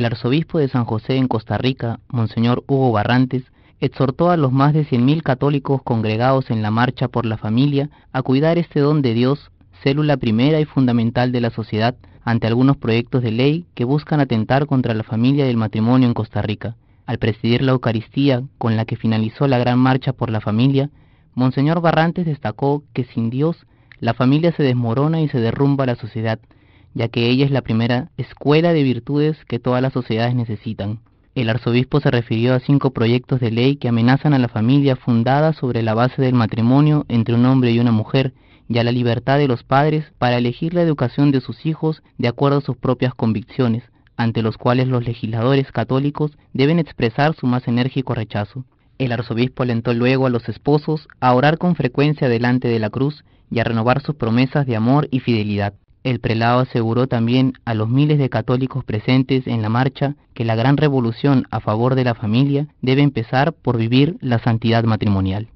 el arzobispo de San José en Costa Rica, Monseñor Hugo Barrantes, exhortó a los más de 100.000 católicos congregados en la Marcha por la Familia a cuidar este don de Dios, célula primera y fundamental de la sociedad, ante algunos proyectos de ley que buscan atentar contra la familia del matrimonio en Costa Rica. Al presidir la Eucaristía con la que finalizó la Gran Marcha por la Familia, Monseñor Barrantes destacó que sin Dios la familia se desmorona y se derrumba la sociedad, ya que ella es la primera escuela de virtudes que todas las sociedades necesitan. El arzobispo se refirió a cinco proyectos de ley que amenazan a la familia fundada sobre la base del matrimonio entre un hombre y una mujer y a la libertad de los padres para elegir la educación de sus hijos de acuerdo a sus propias convicciones, ante los cuales los legisladores católicos deben expresar su más enérgico rechazo. El arzobispo alentó luego a los esposos a orar con frecuencia delante de la cruz y a renovar sus promesas de amor y fidelidad. El prelado aseguró también a los miles de católicos presentes en la marcha que la gran revolución a favor de la familia debe empezar por vivir la santidad matrimonial.